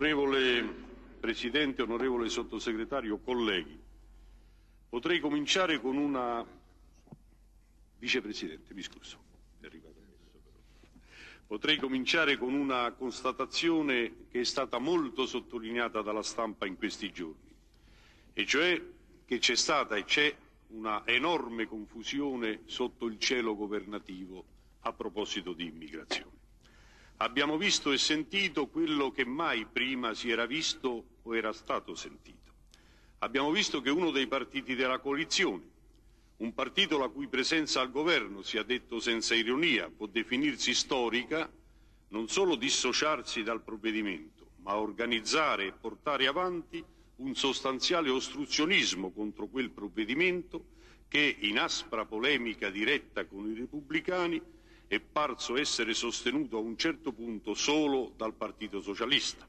Onorevole Presidente, onorevole Sottosegretario, colleghi, potrei cominciare con una... Vicepresidente, mi scuso, Potrei cominciare con una constatazione che è stata molto sottolineata dalla stampa in questi giorni, e cioè che c'è stata e c'è una enorme confusione sotto il cielo governativo a proposito di immigrazione. Abbiamo visto e sentito quello che mai prima si era visto o era stato sentito. Abbiamo visto che uno dei partiti della coalizione, un partito la cui presenza al governo, sia detto senza ironia, può definirsi storica, non solo dissociarsi dal provvedimento, ma organizzare e portare avanti un sostanziale ostruzionismo contro quel provvedimento che, in aspra polemica diretta con i repubblicani, è parso essere sostenuto a un certo punto solo dal Partito Socialista,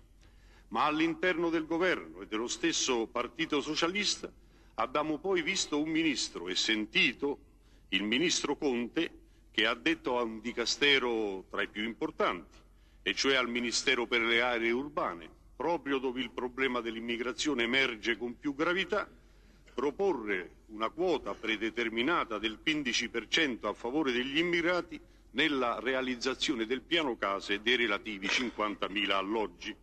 ma all'interno del governo e dello stesso Partito Socialista abbiamo poi visto un ministro e sentito il ministro Conte che ha detto a un dicastero tra i più importanti, e cioè al Ministero per le aree urbane, proprio dove il problema dell'immigrazione emerge con più gravità, proporre una quota predeterminata del 15% a favore degli immigrati nella realizzazione del piano case e dei relativi 50.000 alloggi.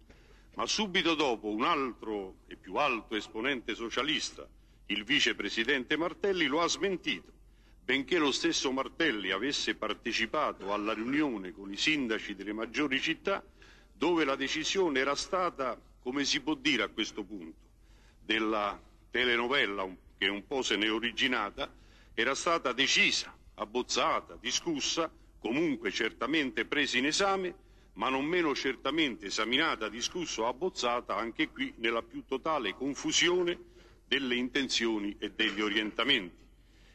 Ma subito dopo un altro e più alto esponente socialista, il vicepresidente Martelli, lo ha smentito. Benché lo stesso Martelli avesse partecipato alla riunione con i sindaci delle maggiori città, dove la decisione era stata, come si può dire a questo punto, della telenovella che un po' se n'è originata, era stata decisa, abbozzata, discussa comunque certamente presa in esame, ma non meno certamente esaminata, discussa o abbozzata anche qui nella più totale confusione delle intenzioni e degli orientamenti.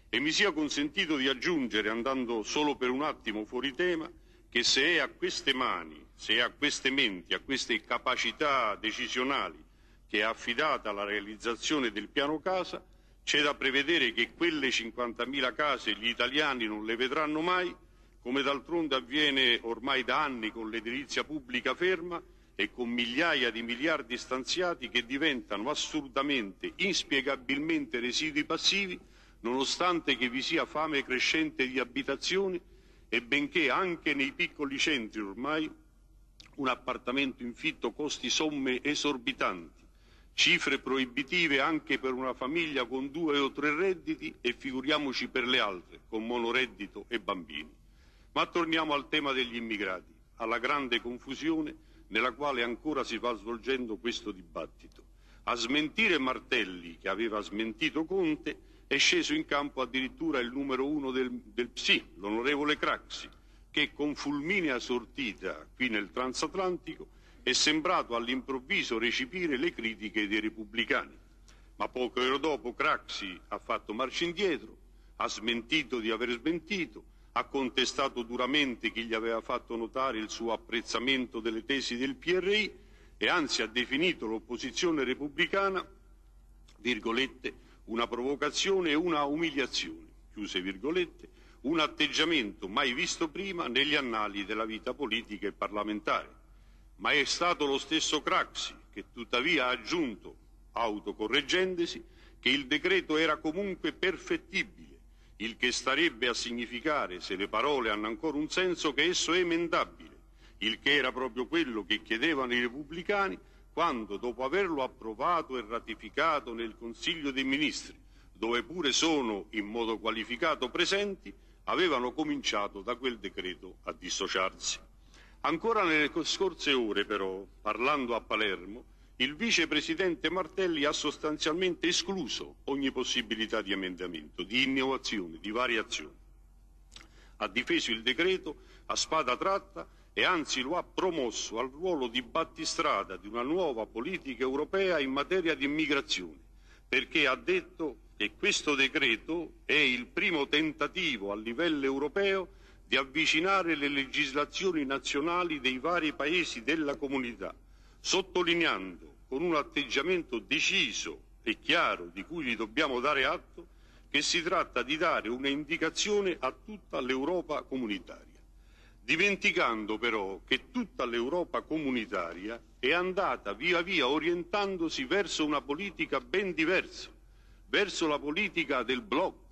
E mi sia consentito di aggiungere, andando solo per un attimo fuori tema, che se è a queste mani, se è a queste menti, a queste capacità decisionali che è affidata la realizzazione del piano casa, c'è da prevedere che quelle 50.000 case gli italiani non le vedranno mai come d'altronde avviene ormai da anni con l'edilizia pubblica ferma e con migliaia di miliardi stanziati che diventano assurdamente, inspiegabilmente residui passivi, nonostante che vi sia fame crescente di abitazioni e benché anche nei piccoli centri ormai un appartamento infitto costi somme esorbitanti, cifre proibitive anche per una famiglia con due o tre redditi e figuriamoci per le altre, con monoreddito e bambini. Ma torniamo al tema degli immigrati, alla grande confusione nella quale ancora si va svolgendo questo dibattito. A smentire Martelli, che aveva smentito Conte, è sceso in campo addirittura il numero uno del, del PSI, l'onorevole Craxi, che con fulminea sortita qui nel transatlantico è sembrato all'improvviso recepire le critiche dei repubblicani. Ma poco dopo Craxi ha fatto marcia indietro, ha smentito di aver smentito, ha contestato duramente chi gli aveva fatto notare il suo apprezzamento delle tesi del PRI e anzi ha definito l'opposizione repubblicana, virgolette, una provocazione e una umiliazione, chiuse virgolette, un atteggiamento mai visto prima negli annali della vita politica e parlamentare. Ma è stato lo stesso Craxi che tuttavia ha aggiunto, autocorreggendosi, che il decreto era comunque perfettibile il che starebbe a significare, se le parole hanno ancora un senso, che esso è emendabile, il che era proprio quello che chiedevano i repubblicani quando, dopo averlo approvato e ratificato nel Consiglio dei Ministri, dove pure sono in modo qualificato presenti, avevano cominciato da quel decreto a dissociarsi. Ancora nelle scorse ore, però, parlando a Palermo, il vicepresidente Martelli ha sostanzialmente escluso ogni possibilità di emendamento, di innovazione, di variazione. Ha difeso il decreto a spada tratta e anzi lo ha promosso al ruolo di battistrada di una nuova politica europea in materia di immigrazione, perché ha detto che questo decreto è il primo tentativo a livello europeo di avvicinare le legislazioni nazionali dei vari paesi della comunità, sottolineando con un atteggiamento deciso e chiaro di cui gli dobbiamo dare atto che si tratta di dare un'indicazione a tutta l'Europa comunitaria, dimenticando però che tutta l'Europa comunitaria è andata via via orientandosi verso una politica ben diversa, verso la politica del blocco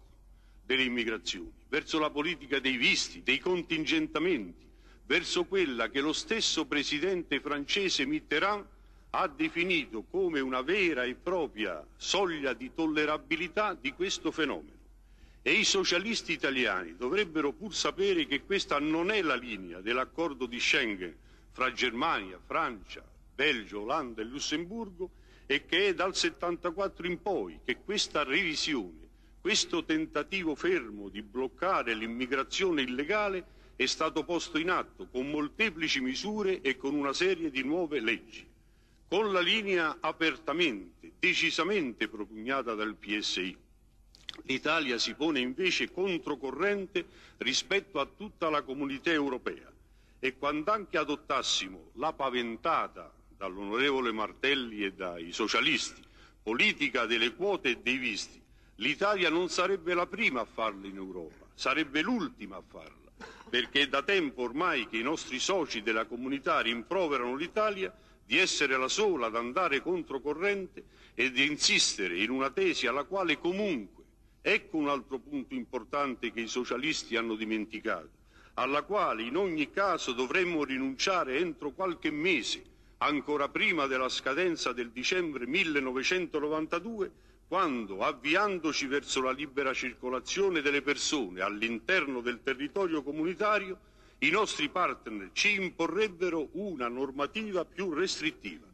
delle immigrazioni, verso la politica dei visti, dei contingentamenti, verso quella che lo stesso presidente francese Mitterrand ha definito come una vera e propria soglia di tollerabilità di questo fenomeno. E i socialisti italiani dovrebbero pur sapere che questa non è la linea dell'accordo di Schengen fra Germania, Francia, Belgio, Olanda e Lussemburgo e che è dal 74 in poi che questa revisione, questo tentativo fermo di bloccare l'immigrazione illegale è stato posto in atto con molteplici misure e con una serie di nuove leggi con la linea apertamente, decisamente propugnata dal PSI. L'Italia si pone invece controcorrente rispetto a tutta la comunità europea e quand'anche adottassimo la paventata dall'onorevole Martelli e dai socialisti politica delle quote e dei visti, l'Italia non sarebbe la prima a farla in Europa, sarebbe l'ultima a farla, perché è da tempo ormai che i nostri soci della comunità rimproverano l'Italia di essere la sola ad andare controcorrente e di insistere in una tesi alla quale comunque, ecco un altro punto importante che i socialisti hanno dimenticato, alla quale in ogni caso dovremmo rinunciare entro qualche mese, ancora prima della scadenza del dicembre 1992, quando, avviandoci verso la libera circolazione delle persone all'interno del territorio comunitario, i nostri partner ci imporrebbero una normativa più restrittiva,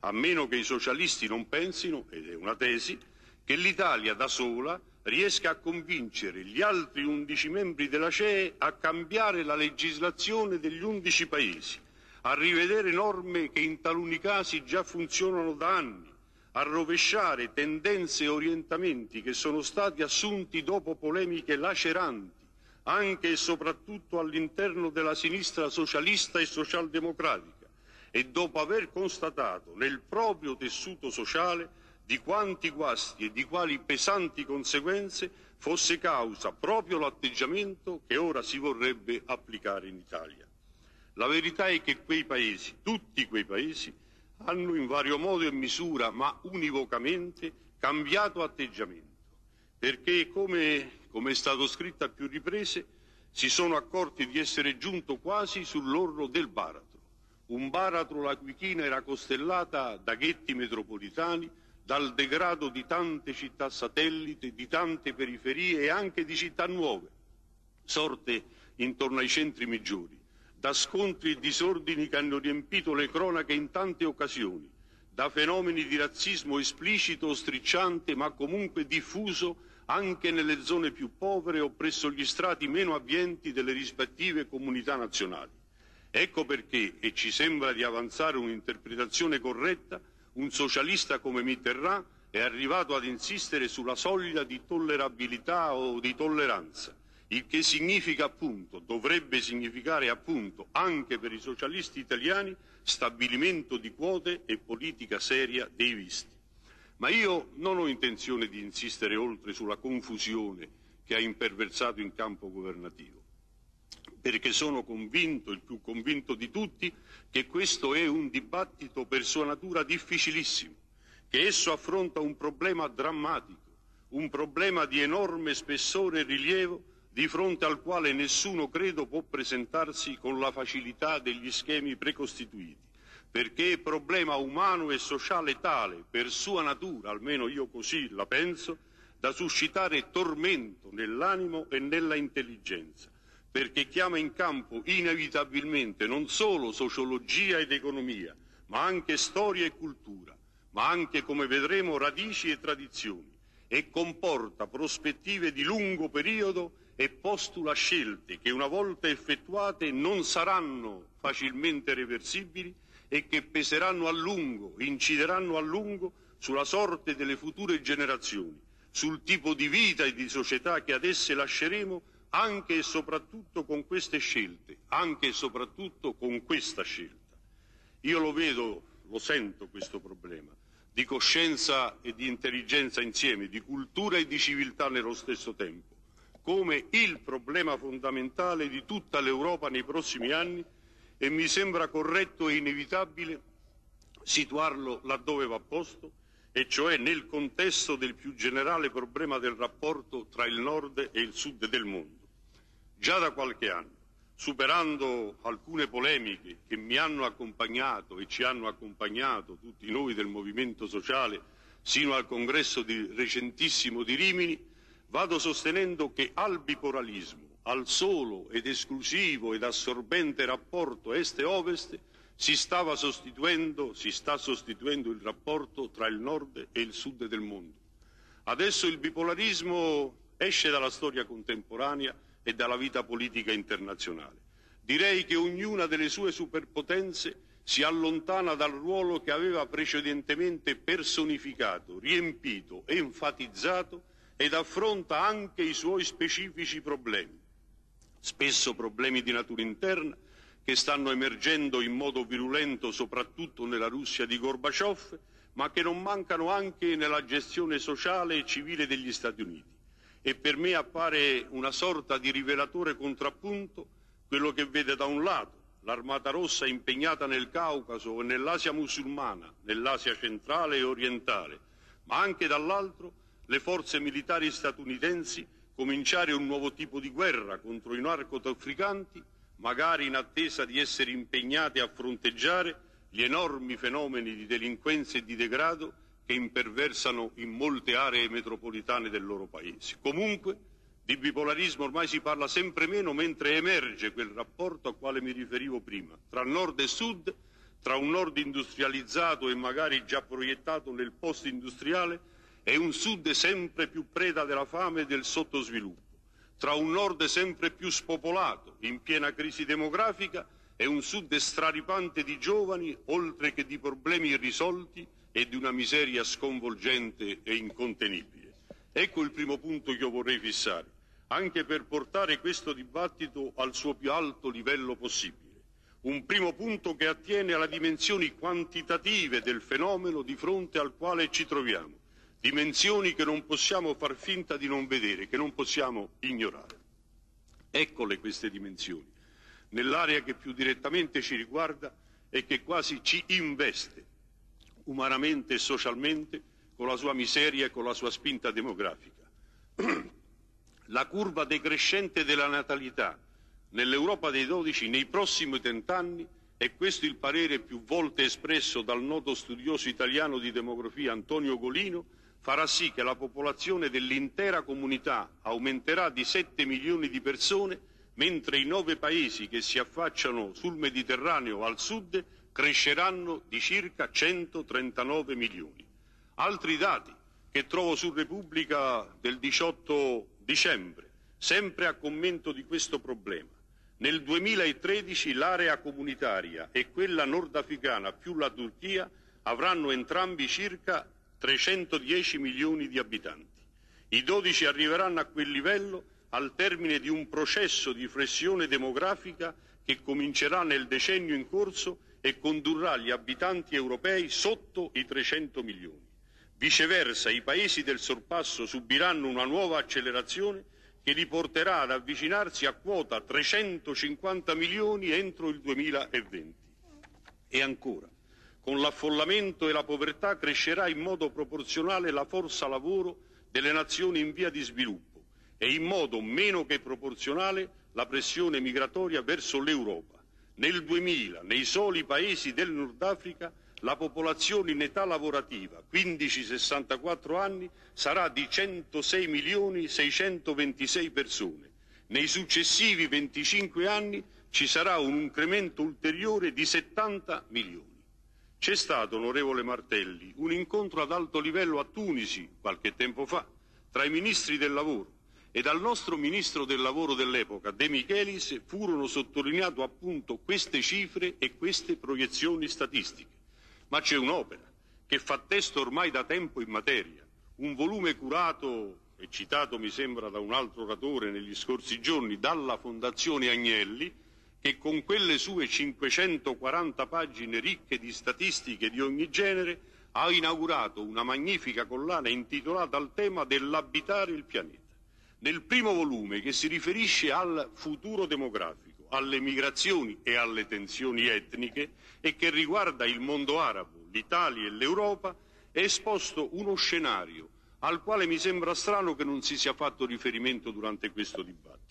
a meno che i socialisti non pensino, ed è una tesi, che l'Italia da sola riesca a convincere gli altri 11 membri della CEE a cambiare la legislazione degli 11 paesi, a rivedere norme che in taluni casi già funzionano da anni, a rovesciare tendenze e orientamenti che sono stati assunti dopo polemiche laceranti anche e soprattutto all'interno della sinistra socialista e socialdemocratica e dopo aver constatato nel proprio tessuto sociale di quanti guasti e di quali pesanti conseguenze fosse causa proprio l'atteggiamento che ora si vorrebbe applicare in Italia. La verità è che quei paesi, tutti quei paesi, hanno in vario modo e misura, ma univocamente, cambiato atteggiamento, perché come come è stato scritto a più riprese, si sono accorti di essere giunto quasi sull'orlo del baratro, un baratro la cui china era costellata da ghetti metropolitani, dal degrado di tante città satellite, di tante periferie e anche di città nuove, sorte intorno ai centri maggiori, da scontri e disordini che hanno riempito le cronache in tante occasioni, da fenomeni di razzismo esplicito o stricciante ma comunque diffuso anche nelle zone più povere o presso gli strati meno abbienti delle rispettive comunità nazionali. Ecco perché, e ci sembra di avanzare un'interpretazione corretta, un socialista come Mitterrand è arrivato ad insistere sulla soglia di tollerabilità o di tolleranza, il che significa appunto, dovrebbe significare appunto, anche per i socialisti italiani, stabilimento di quote e politica seria dei visti. Ma io non ho intenzione di insistere oltre sulla confusione che ha imperversato in campo governativo, perché sono convinto, il più convinto di tutti, che questo è un dibattito per sua natura difficilissimo, che esso affronta un problema drammatico, un problema di enorme spessore e rilievo di fronte al quale nessuno credo può presentarsi con la facilità degli schemi precostituiti perché è problema umano e sociale tale, per sua natura, almeno io così la penso, da suscitare tormento nell'animo e nella intelligenza, perché chiama in campo inevitabilmente non solo sociologia ed economia, ma anche storia e cultura, ma anche, come vedremo, radici e tradizioni, e comporta prospettive di lungo periodo e postula scelte che una volta effettuate non saranno facilmente reversibili e che peseranno a lungo, incideranno a lungo sulla sorte delle future generazioni, sul tipo di vita e di società che ad esse lasceremo anche e soprattutto con queste scelte, anche e soprattutto con questa scelta. Io lo vedo, lo sento questo problema di coscienza e di intelligenza insieme, di cultura e di civiltà nello stesso tempo, come il problema fondamentale di tutta l'Europa nei prossimi anni e mi sembra corretto e inevitabile situarlo laddove va posto, e cioè nel contesto del più generale problema del rapporto tra il nord e il sud del mondo. Già da qualche anno, superando alcune polemiche che mi hanno accompagnato e ci hanno accompagnato tutti noi del movimento sociale sino al congresso di, recentissimo di Rimini, vado sostenendo che al bipolarismo al solo ed esclusivo ed assorbente rapporto est-ovest si stava sostituendo, si sta sostituendo il rapporto tra il nord e il sud del mondo. Adesso il bipolarismo esce dalla storia contemporanea e dalla vita politica internazionale. Direi che ognuna delle sue superpotenze si allontana dal ruolo che aveva precedentemente personificato, riempito, enfatizzato ed affronta anche i suoi specifici problemi spesso problemi di natura interna che stanno emergendo in modo virulento soprattutto nella Russia di Gorbaciov, ma che non mancano anche nella gestione sociale e civile degli Stati Uniti. E per me appare una sorta di rivelatore contrappunto quello che vede da un lato l'Armata Rossa impegnata nel Caucaso e nell'Asia musulmana, nell'Asia centrale e orientale, ma anche dall'altro le forze militari statunitensi cominciare un nuovo tipo di guerra contro i narcotrafficanti, magari in attesa di essere impegnati a fronteggiare gli enormi fenomeni di delinquenza e di degrado che imperversano in molte aree metropolitane del loro paese. Comunque, di bipolarismo ormai si parla sempre meno mentre emerge quel rapporto a quale mi riferivo prima, tra nord e sud, tra un nord industrializzato e magari già proiettato nel post industriale e un sud sempre più preda della fame e del sottosviluppo, tra un nord sempre più spopolato, in piena crisi demografica, e un sud straripante di giovani, oltre che di problemi irrisolti e di una miseria sconvolgente e incontenibile. Ecco il primo punto che io vorrei fissare, anche per portare questo dibattito al suo più alto livello possibile. Un primo punto che attiene alle dimensioni quantitative del fenomeno di fronte al quale ci troviamo dimensioni che non possiamo far finta di non vedere, che non possiamo ignorare. Eccole queste dimensioni, nell'area che più direttamente ci riguarda e che quasi ci investe, umanamente e socialmente, con la sua miseria e con la sua spinta demografica. la curva decrescente della natalità nell'Europa dei dodici nei prossimi vent'anni e questo il parere più volte espresso dal noto studioso italiano di demografia Antonio Golino, farà sì che la popolazione dell'intera comunità aumenterà di 7 milioni di persone, mentre i nove paesi che si affacciano sul Mediterraneo al sud cresceranno di circa 139 milioni. Altri dati che trovo su Repubblica del 18 dicembre, sempre a commento di questo problema. Nel 2013 l'area comunitaria e quella nordafricana più la Turchia avranno entrambi circa 310 milioni di abitanti. I 12 arriveranno a quel livello al termine di un processo di flessione demografica che comincerà nel decennio in corso e condurrà gli abitanti europei sotto i 300 milioni. Viceversa, i paesi del sorpasso subiranno una nuova accelerazione che li porterà ad avvicinarsi a quota 350 milioni entro il 2020. E ancora, con l'affollamento e la povertà crescerà in modo proporzionale la forza lavoro delle nazioni in via di sviluppo e in modo meno che proporzionale la pressione migratoria verso l'Europa. Nel 2000, nei soli paesi del Nord Africa, la popolazione in età lavorativa 15-64 anni sarà di 106 milioni 626 persone. Nei successivi 25 anni ci sarà un incremento ulteriore di 70 milioni. C'è stato, onorevole Martelli, un incontro ad alto livello a Tunisi qualche tempo fa tra i ministri del lavoro e dal nostro ministro del lavoro dell'epoca, De Michelis, furono sottolineate appunto queste cifre e queste proiezioni statistiche. Ma c'è un'opera che fa testo ormai da tempo in materia, un volume curato e citato mi sembra da un altro oratore negli scorsi giorni dalla Fondazione Agnelli, che con quelle sue 540 pagine ricche di statistiche di ogni genere ha inaugurato una magnifica collana intitolata al tema dell'abitare il pianeta. Nel primo volume, che si riferisce al futuro demografico, alle migrazioni e alle tensioni etniche e che riguarda il mondo arabo, l'Italia e l'Europa, è esposto uno scenario al quale mi sembra strano che non si sia fatto riferimento durante questo dibattito.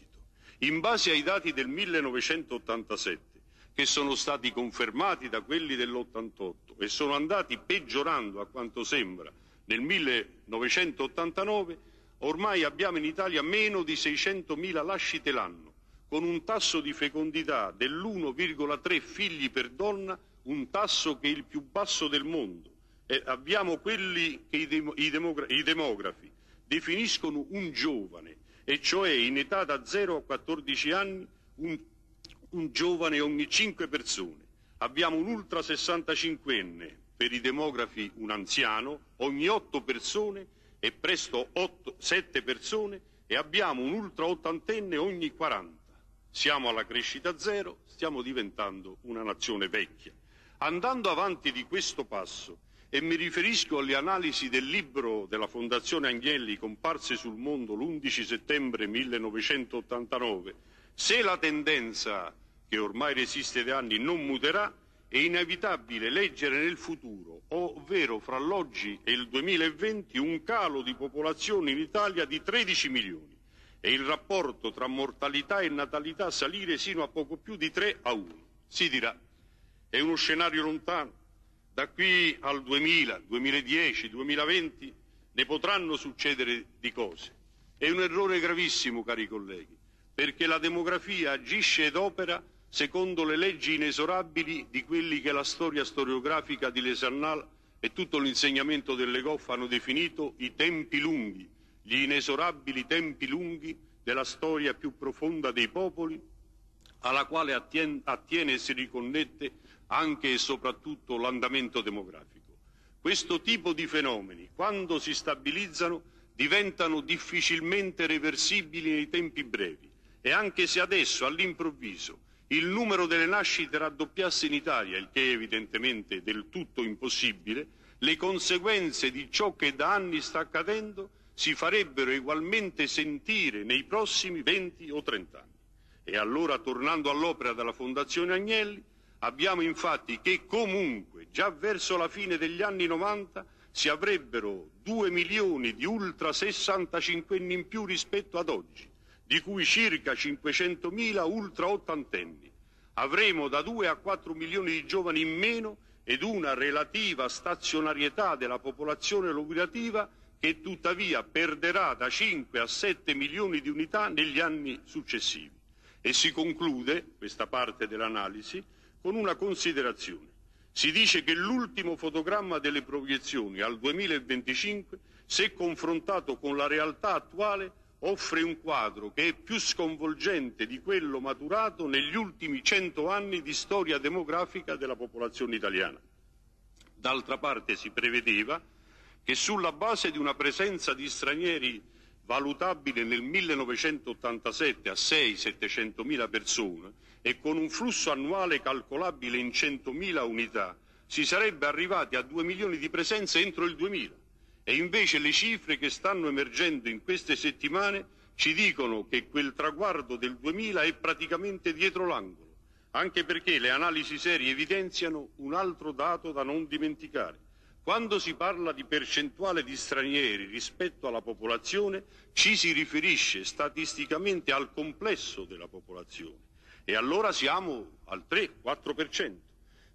In base ai dati del 1987, che sono stati confermati da quelli dell'88 e sono andati peggiorando a quanto sembra nel 1989, ormai abbiamo in Italia meno di 600.000 lascite l'anno, con un tasso di fecondità dell'1,3 figli per donna, un tasso che è il più basso del mondo. E abbiamo quelli che i, demogra i demografi definiscono un giovane, e cioè in età da 0 a 14 anni un, un giovane ogni 5 persone. Abbiamo un ultra 65enne, per i demografi un anziano, ogni 8 persone e presto 8, 7 persone e abbiamo un ultra ottantenne ogni 40. Siamo alla crescita zero, stiamo diventando una nazione vecchia. Andando avanti di questo passo, e mi riferisco alle analisi del libro della Fondazione Agnelli comparse sul mondo l'11 settembre 1989. Se la tendenza che ormai resiste da anni non muterà, è inevitabile leggere nel futuro, ovvero fra l'oggi e il 2020, un calo di popolazione in Italia di 13 milioni e il rapporto tra mortalità e natalità salire sino a poco più di 3 a 1. Si dirà, è uno scenario lontano, da qui al 2000, 2010, 2020 ne potranno succedere di cose. È un errore gravissimo, cari colleghi, perché la demografia agisce ed opera secondo le leggi inesorabili di quelli che la storia storiografica di Les Annales e tutto l'insegnamento delle Goff hanno definito i tempi lunghi, gli inesorabili tempi lunghi della storia più profonda dei popoli, alla quale attiene, attiene e si riconnette anche e soprattutto l'andamento demografico. Questo tipo di fenomeni, quando si stabilizzano, diventano difficilmente reversibili nei tempi brevi e anche se adesso, all'improvviso, il numero delle nascite raddoppiasse in Italia, il che è evidentemente del tutto impossibile, le conseguenze di ciò che da anni sta accadendo si farebbero ugualmente sentire nei prossimi 20 o 30 anni. E allora, tornando all'opera della Fondazione Agnelli, Abbiamo infatti che comunque già verso la fine degli anni 90 si avrebbero 2 milioni di ultra 65enni in più rispetto ad oggi, di cui circa 500.000 ultra 80enni. Avremo da 2 a 4 milioni di giovani in meno ed una relativa stazionarietà della popolazione lavorativa che tuttavia perderà da 5 a 7 milioni di unità negli anni successivi. E si conclude questa parte dell'analisi con una considerazione. Si dice che l'ultimo fotogramma delle proiezioni al 2025, se confrontato con la realtà attuale, offre un quadro che è più sconvolgente di quello maturato negli ultimi cento anni di storia demografica della popolazione italiana. D'altra parte si prevedeva che sulla base di una presenza di stranieri valutabile nel 1987 a 6-700 mila persone, e con un flusso annuale calcolabile in 100.000 unità si sarebbe arrivati a 2 milioni di presenze entro il 2000 e invece le cifre che stanno emergendo in queste settimane ci dicono che quel traguardo del 2000 è praticamente dietro l'angolo, anche perché le analisi serie evidenziano un altro dato da non dimenticare. Quando si parla di percentuale di stranieri rispetto alla popolazione, ci si riferisce statisticamente al complesso della popolazione. E allora siamo al 3-4%.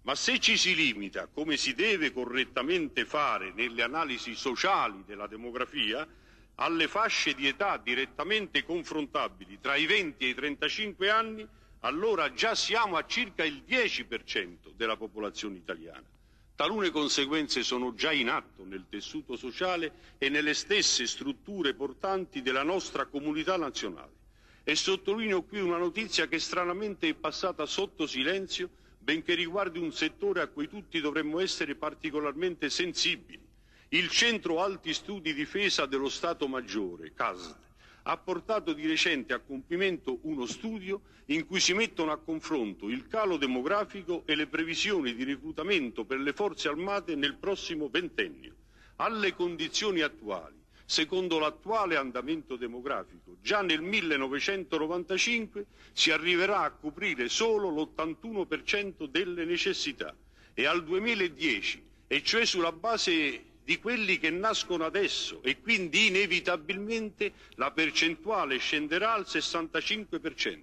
Ma se ci si limita, come si deve correttamente fare nelle analisi sociali della demografia, alle fasce di età direttamente confrontabili tra i 20 e i 35 anni, allora già siamo a circa il 10% della popolazione italiana. Talune conseguenze sono già in atto nel tessuto sociale e nelle stesse strutture portanti della nostra comunità nazionale. E sottolineo qui una notizia che stranamente è passata sotto silenzio, benché riguardi un settore a cui tutti dovremmo essere particolarmente sensibili. Il Centro Alti Studi Difesa dello Stato Maggiore, CASD, ha portato di recente a compimento uno studio in cui si mettono a confronto il calo demografico e le previsioni di reclutamento per le forze armate nel prossimo ventennio. Alle condizioni attuali secondo l'attuale andamento demografico, già nel 1995 si arriverà a coprire solo l'81% delle necessità e al 2010, e cioè sulla base di quelli che nascono adesso e quindi inevitabilmente la percentuale scenderà al 65%.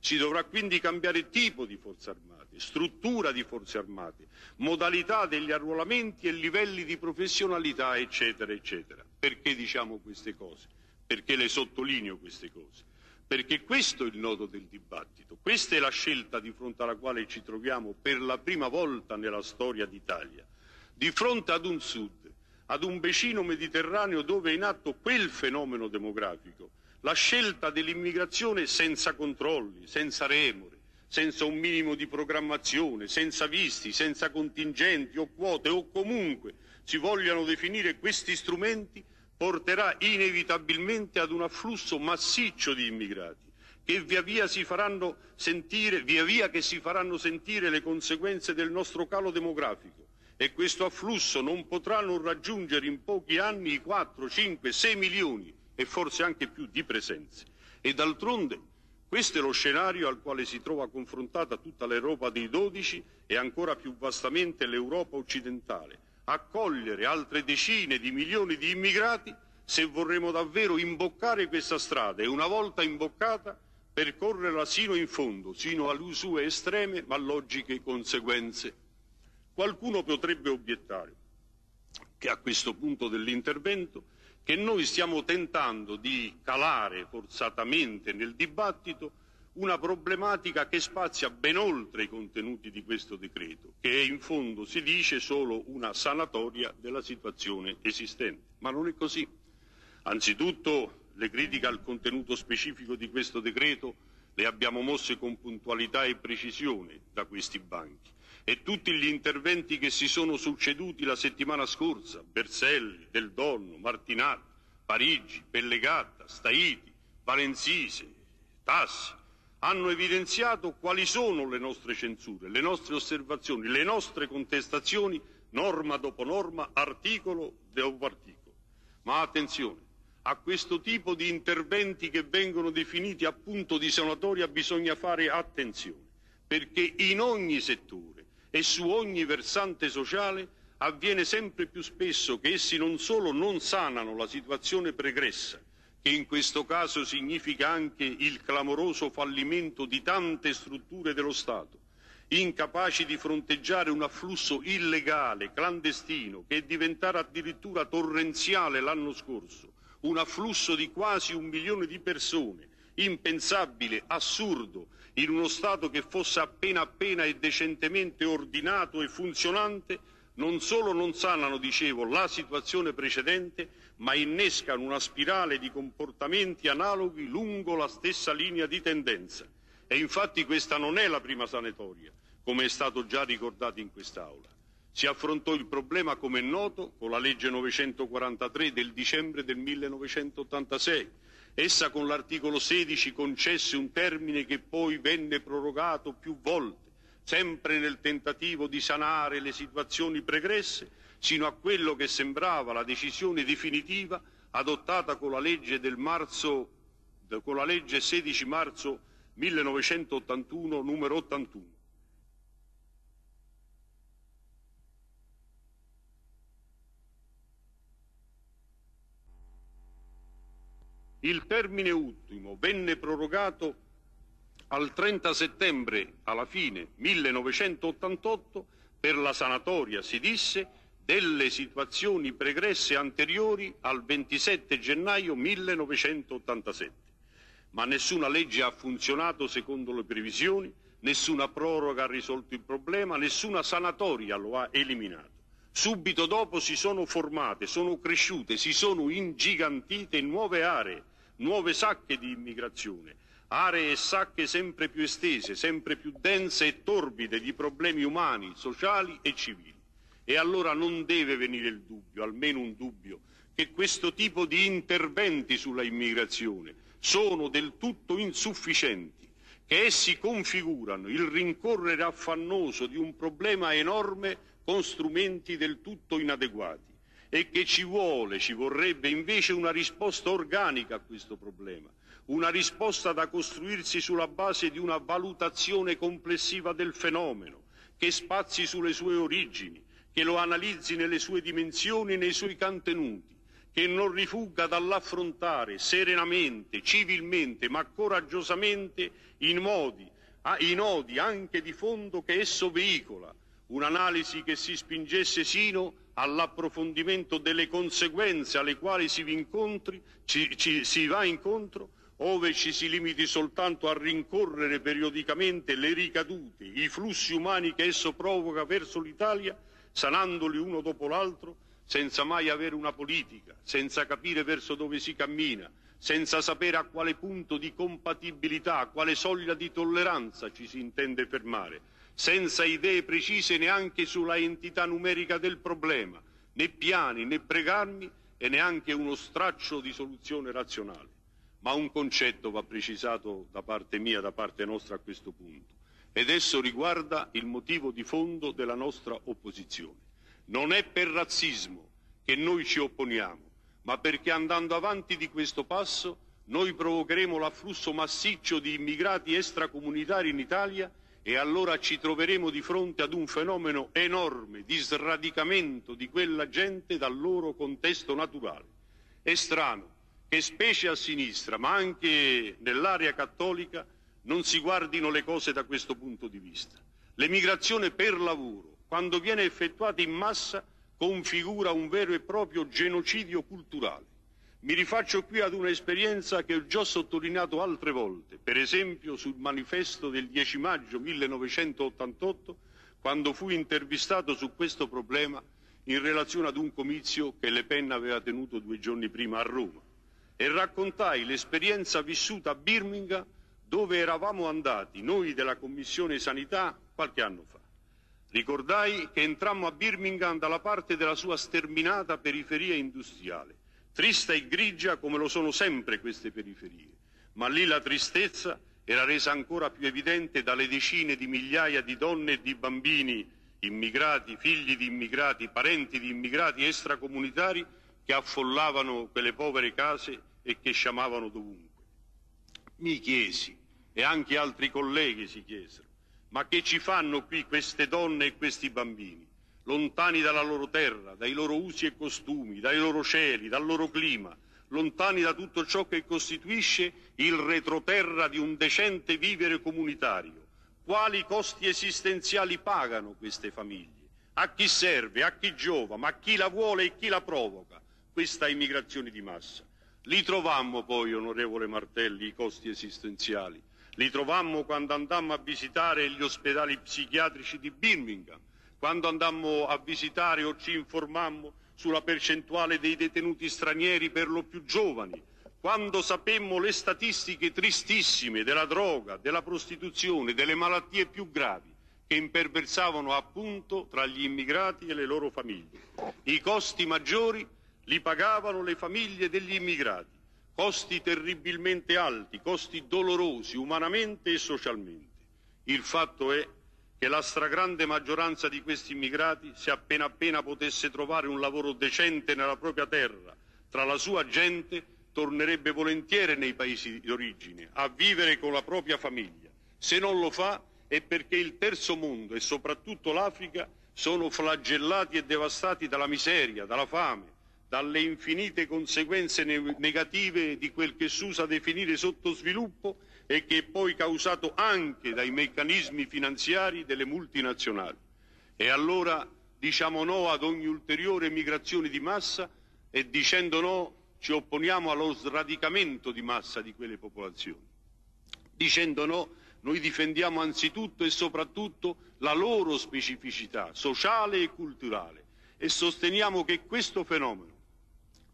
Si dovrà quindi cambiare tipo di forze armate, struttura di forze armate, modalità degli arruolamenti e livelli di professionalità, eccetera, eccetera. Perché diciamo queste cose? Perché le sottolineo queste cose? Perché questo è il nodo del dibattito, questa è la scelta di fronte alla quale ci troviamo per la prima volta nella storia d'Italia, di fronte ad un sud, ad un bacino mediterraneo dove è in atto quel fenomeno demografico, la scelta dell'immigrazione senza controlli, senza remore, senza un minimo di programmazione, senza visti, senza contingenti o quote o comunque si vogliano definire questi strumenti porterà inevitabilmente ad un afflusso massiccio di immigrati che via via, sentire, via via che si faranno sentire le conseguenze del nostro calo demografico e questo afflusso non potrà non raggiungere in pochi anni i 4, 5, 6 milioni e forse anche più di presenze. E d'altronde questo è lo scenario al quale si trova confrontata tutta l'Europa dei 12 e ancora più vastamente l'Europa occidentale, accogliere altre decine di milioni di immigrati se vorremmo davvero imboccare questa strada e una volta imboccata percorrerla sino in fondo, sino alle sue estreme ma logiche conseguenze. Qualcuno potrebbe obiettare che a questo punto dell'intervento che noi stiamo tentando di calare forzatamente nel dibattito una problematica che spazia ben oltre i contenuti di questo decreto, che è in fondo, si dice, solo una sanatoria della situazione esistente. Ma non è così. Anzitutto le critiche al contenuto specifico di questo decreto le abbiamo mosse con puntualità e precisione da questi banchi e tutti gli interventi che si sono succeduti la settimana scorsa, Berselli, Del Donno, Martinat, Parigi, Pellegatta, Staiti, Valenzise, Tassi, hanno evidenziato quali sono le nostre censure, le nostre osservazioni, le nostre contestazioni, norma dopo norma, articolo dopo articolo. Ma attenzione, a questo tipo di interventi che vengono definiti appunto di sanatoria bisogna fare attenzione, perché in ogni settore e su ogni versante sociale avviene sempre più spesso che essi non solo non sanano la situazione pregressa, che in questo caso significa anche il clamoroso fallimento di tante strutture dello Stato, incapaci di fronteggiare un afflusso illegale, clandestino, che è diventato addirittura torrenziale l'anno scorso, un afflusso di quasi un milione di persone, impensabile, assurdo, in uno Stato che fosse appena appena e decentemente ordinato e funzionante, non solo non sanano, dicevo, la situazione precedente, ma innescano una spirale di comportamenti analoghi lungo la stessa linea di tendenza. E infatti questa non è la prima sanatoria, come è stato già ricordato in quest'Aula. Si affrontò il problema, come è noto, con la legge 943 del dicembre del 1986. Essa con l'articolo 16 concesse un termine che poi venne prorogato più volte, sempre nel tentativo di sanare le situazioni pregresse sino a quello che sembrava la decisione definitiva adottata con la legge, marzo, con la legge 16 marzo 1981 numero 81. Il termine ultimo venne prorogato al 30 settembre, alla fine 1988, per la sanatoria, si disse, delle situazioni pregresse anteriori al 27 gennaio 1987. Ma nessuna legge ha funzionato secondo le previsioni, nessuna proroga ha risolto il problema, nessuna sanatoria lo ha eliminato. Subito dopo si sono formate, sono cresciute, si sono ingigantite nuove aree, nuove sacche di immigrazione, aree e sacche sempre più estese, sempre più dense e torbide di problemi umani, sociali e civili. E allora non deve venire il dubbio, almeno un dubbio, che questo tipo di interventi sulla immigrazione sono del tutto insufficienti, che essi configurano il rincorrere affannoso di un problema enorme con strumenti del tutto inadeguati e che ci vuole, ci vorrebbe invece una risposta organica a questo problema, una risposta da costruirsi sulla base di una valutazione complessiva del fenomeno, che spazi sulle sue origini, che lo analizzi nelle sue dimensioni e nei suoi contenuti, che non rifugga dall'affrontare serenamente, civilmente, ma coraggiosamente i modi, ah, i nodi anche di fondo che esso veicola, un'analisi che si spingesse sino all'approfondimento delle conseguenze alle quali si, incontri, ci, ci, si va incontro, ove ci si limiti soltanto a rincorrere periodicamente le ricadute, i flussi umani che esso provoca verso l'Italia, sanandoli uno dopo l'altro, senza mai avere una politica, senza capire verso dove si cammina, senza sapere a quale punto di compatibilità, a quale soglia di tolleranza ci si intende fermare, senza idee precise neanche sulla entità numerica del problema, né piani né pregarmi e neanche uno straccio di soluzione razionale. Ma un concetto va precisato da parte mia, da parte nostra a questo punto ed esso riguarda il motivo di fondo della nostra opposizione. Non è per razzismo che noi ci opponiamo, ma perché andando avanti di questo passo noi provocheremo l'afflusso massiccio di immigrati extracomunitari in Italia e allora ci troveremo di fronte ad un fenomeno enorme di sradicamento di quella gente dal loro contesto naturale. È strano che specie a sinistra, ma anche nell'area cattolica, non si guardino le cose da questo punto di vista. L'emigrazione per lavoro, quando viene effettuata in massa, configura un vero e proprio genocidio culturale. Mi rifaccio qui ad un'esperienza che ho già sottolineato altre volte, per esempio sul manifesto del 10 maggio 1988, quando fui intervistato su questo problema in relazione ad un comizio che Le Pen aveva tenuto due giorni prima a Roma e raccontai l'esperienza vissuta a Birmingham dove eravamo andati noi della Commissione Sanità qualche anno fa. Ricordai che entrammo a Birmingham dalla parte della sua sterminata periferia industriale, trista e grigia come lo sono sempre queste periferie, ma lì la tristezza era resa ancora più evidente dalle decine di migliaia di donne e di bambini, immigrati, figli di immigrati, parenti di immigrati extracomunitari che affollavano quelle povere case e che sciamavano dovunque. Mi chiesi e anche altri colleghi si chiesero, ma che ci fanno qui queste donne e questi bambini, lontani dalla loro terra, dai loro usi e costumi, dai loro cieli, dal loro clima, lontani da tutto ciò che costituisce il retroterra di un decente vivere comunitario? Quali costi esistenziali pagano queste famiglie? A chi serve, a chi giova, ma chi la vuole e chi la provoca questa immigrazione di massa? Li trovammo poi, onorevole Martelli, i costi esistenziali li trovammo quando andammo a visitare gli ospedali psichiatrici di Birmingham, quando andammo a visitare o ci informammo sulla percentuale dei detenuti stranieri per lo più giovani, quando sapemmo le statistiche tristissime della droga, della prostituzione, delle malattie più gravi che imperversavano appunto tra gli immigrati e le loro famiglie. I costi maggiori li pagavano le famiglie degli immigrati costi terribilmente alti, costi dolorosi umanamente e socialmente. Il fatto è che la stragrande maggioranza di questi immigrati, se appena appena potesse trovare un lavoro decente nella propria terra, tra la sua gente, tornerebbe volentieri nei paesi d'origine a vivere con la propria famiglia. Se non lo fa è perché il terzo mondo e soprattutto l'Africa sono flagellati e devastati dalla miseria, dalla fame, dalle infinite conseguenze negative di quel che Susa definire sottosviluppo e che è poi causato anche dai meccanismi finanziari delle multinazionali. E allora diciamo no ad ogni ulteriore migrazione di massa e dicendo no ci opponiamo allo sradicamento di massa di quelle popolazioni. Dicendo no noi difendiamo anzitutto e soprattutto la loro specificità sociale e culturale e sosteniamo che questo fenomeno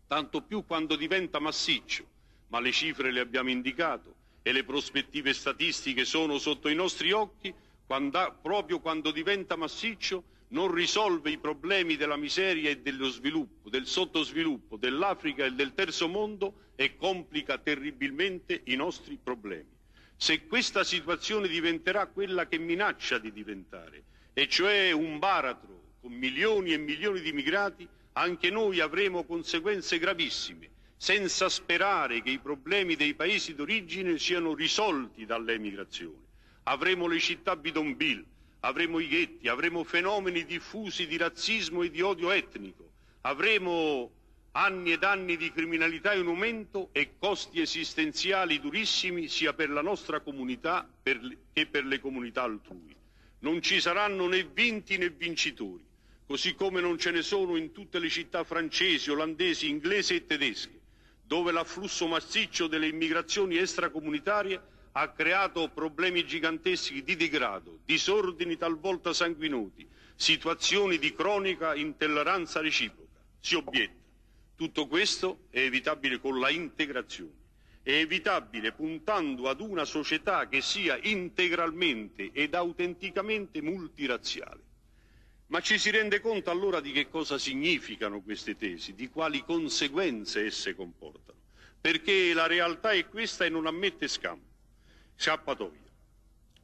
tanto più quando diventa massiccio, ma le cifre le abbiamo indicato e le prospettive statistiche sono sotto i nostri occhi quando, proprio quando diventa massiccio non risolve i problemi della miseria e dello sviluppo, del sottosviluppo, dell'Africa e del terzo mondo e complica terribilmente i nostri problemi. Se questa situazione diventerà quella che minaccia di diventare, e cioè un baratro con milioni e milioni di migrati, anche noi avremo conseguenze gravissime, senza sperare che i problemi dei paesi d'origine siano risolti dall'emigrazione. Avremo le città bidonville, avremo i ghetti, avremo fenomeni diffusi di razzismo e di odio etnico, avremo anni ed anni di criminalità in aumento e costi esistenziali durissimi sia per la nostra comunità che per le comunità altrui. Non ci saranno né vinti né vincitori così come non ce ne sono in tutte le città francesi, olandesi, inglesi e tedesche, dove l'afflusso massiccio delle immigrazioni extracomunitarie ha creato problemi giganteschi di degrado, disordini talvolta sanguinosi, situazioni di cronica intolleranza reciproca. Si obietta. Tutto questo è evitabile con la integrazione. È evitabile puntando ad una società che sia integralmente ed autenticamente multiraziale. Ma ci si rende conto allora di che cosa significano queste tesi, di quali conseguenze esse comportano, perché la realtà è questa e non ammette scampo, scappatoia.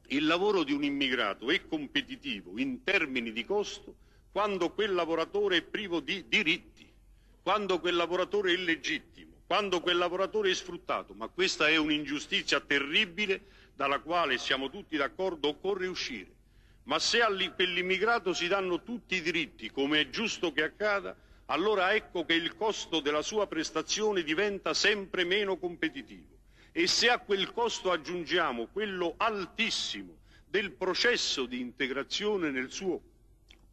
Il lavoro di un immigrato è competitivo in termini di costo quando quel lavoratore è privo di diritti, quando quel lavoratore è illegittimo, quando quel lavoratore è sfruttato, ma questa è un'ingiustizia terribile dalla quale siamo tutti d'accordo occorre uscire ma se per l'immigrato si danno tutti i diritti, come è giusto che accada, allora ecco che il costo della sua prestazione diventa sempre meno competitivo. E se a quel costo aggiungiamo quello altissimo del processo di integrazione nel suo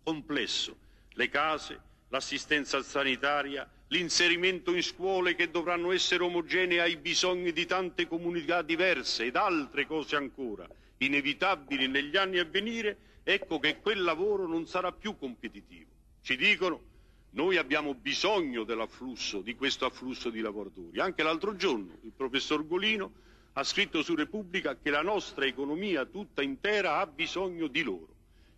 complesso, le case, l'assistenza sanitaria, l'inserimento in scuole che dovranno essere omogenee ai bisogni di tante comunità diverse ed altre cose ancora, inevitabili negli anni a venire, ecco che quel lavoro non sarà più competitivo. Ci dicono noi abbiamo bisogno dell'afflusso, di questo afflusso di lavoratori. Anche l'altro giorno il professor Golino ha scritto su Repubblica che la nostra economia tutta intera ha bisogno di loro.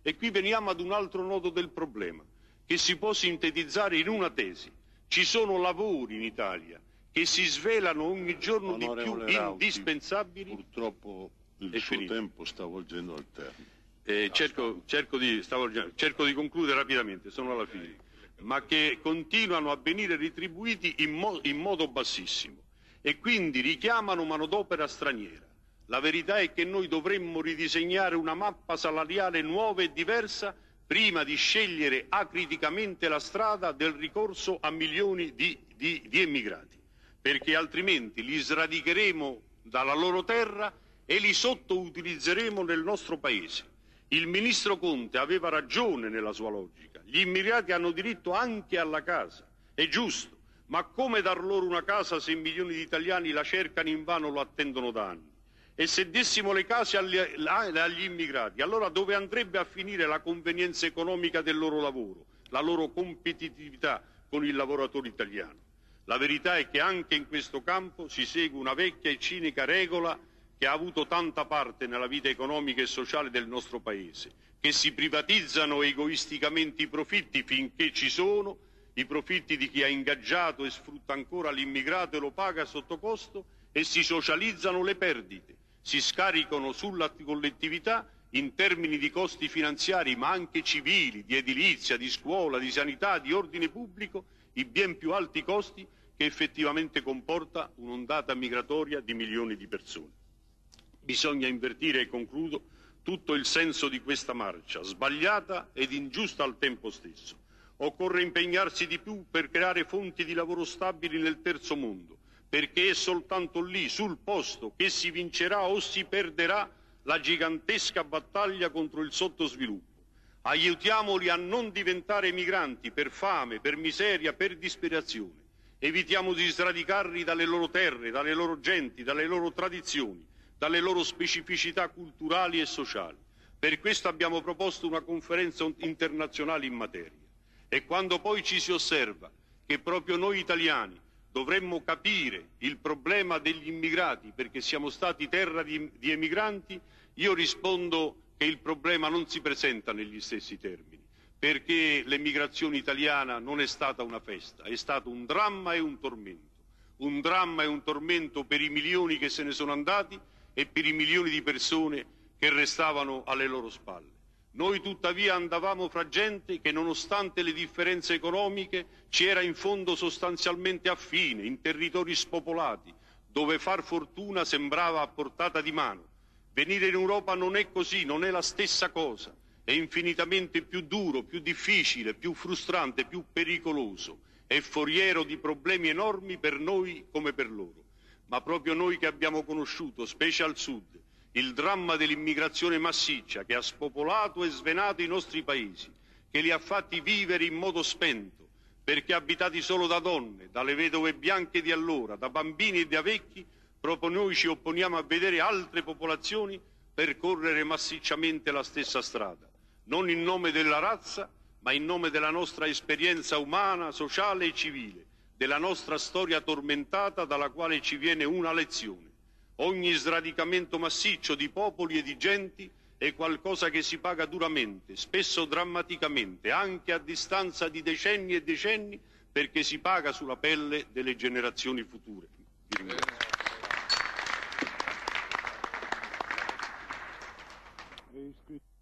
E qui veniamo ad un altro nodo del problema, che si può sintetizzare in una tesi. Ci sono lavori in Italia che si svelano ogni giorno Onorevole di più indispensabili. purtroppo il e suo finito. tempo sta volgendo al termine. Eh, cerco, cerco, di, volgendo, cerco, di, concludere rapidamente, sono alla fine, ma che continuano a venire ritribuiti in, mo, in modo bassissimo e quindi richiamano manodopera straniera. La verità è che noi dovremmo ridisegnare una mappa salariale nuova e diversa prima di scegliere acriticamente la strada del ricorso a milioni di, di, di, emigrati, perché altrimenti li sradicheremo dalla loro terra e li sottoutilizzeremo nel nostro Paese. Il ministro Conte aveva ragione nella sua logica. Gli immigrati hanno diritto anche alla casa, è giusto, ma come dar loro una casa se milioni di italiani la cercano invano lo attendono da anni? E se dessimo le case agli, agli immigrati, allora dove andrebbe a finire la convenienza economica del loro lavoro, la loro competitività con il lavoratore italiano? La verità è che anche in questo campo si segue una vecchia e cinica regola che ha avuto tanta parte nella vita economica e sociale del nostro Paese, che si privatizzano egoisticamente i profitti finché ci sono, i profitti di chi ha ingaggiato e sfrutta ancora l'immigrato e lo paga sotto costo e si socializzano le perdite, si scaricano sulla collettività in termini di costi finanziari ma anche civili, di edilizia, di scuola, di sanità, di ordine pubblico, i ben più alti costi che effettivamente comporta un'ondata migratoria di milioni di persone. Bisogna invertire, e concludo, tutto il senso di questa marcia, sbagliata ed ingiusta al tempo stesso. Occorre impegnarsi di più per creare fonti di lavoro stabili nel terzo mondo, perché è soltanto lì, sul posto, che si vincerà o si perderà la gigantesca battaglia contro il sottosviluppo. Aiutiamoli a non diventare migranti per fame, per miseria, per disperazione. Evitiamo di sradicarli dalle loro terre, dalle loro genti, dalle loro tradizioni dalle loro specificità culturali e sociali. Per questo abbiamo proposto una conferenza internazionale in materia. E quando poi ci si osserva che proprio noi italiani dovremmo capire il problema degli immigrati perché siamo stati terra di, di emigranti, io rispondo che il problema non si presenta negli stessi termini perché l'emigrazione italiana non è stata una festa, è stato un dramma e un tormento. Un dramma e un tormento per i milioni che se ne sono andati e per i milioni di persone che restavano alle loro spalle. Noi tuttavia andavamo fra gente che nonostante le differenze economiche ci era in fondo sostanzialmente affine, in territori spopolati, dove far fortuna sembrava a portata di mano. Venire in Europa non è così, non è la stessa cosa, è infinitamente più duro, più difficile, più frustrante, più pericoloso, è foriero di problemi enormi per noi come per loro ma proprio noi che abbiamo conosciuto, specie al sud, il dramma dell'immigrazione massiccia che ha spopolato e svenato i nostri paesi, che li ha fatti vivere in modo spento, perché abitati solo da donne, dalle vedove bianche di allora, da bambini e da vecchi, proprio noi ci opponiamo a vedere altre popolazioni percorrere massicciamente la stessa strada, non in nome della razza, ma in nome della nostra esperienza umana, sociale e civile, della nostra storia tormentata dalla quale ci viene una lezione. Ogni sradicamento massiccio di popoli e di genti è qualcosa che si paga duramente, spesso drammaticamente, anche a distanza di decenni e decenni, perché si paga sulla pelle delle generazioni future. Very good.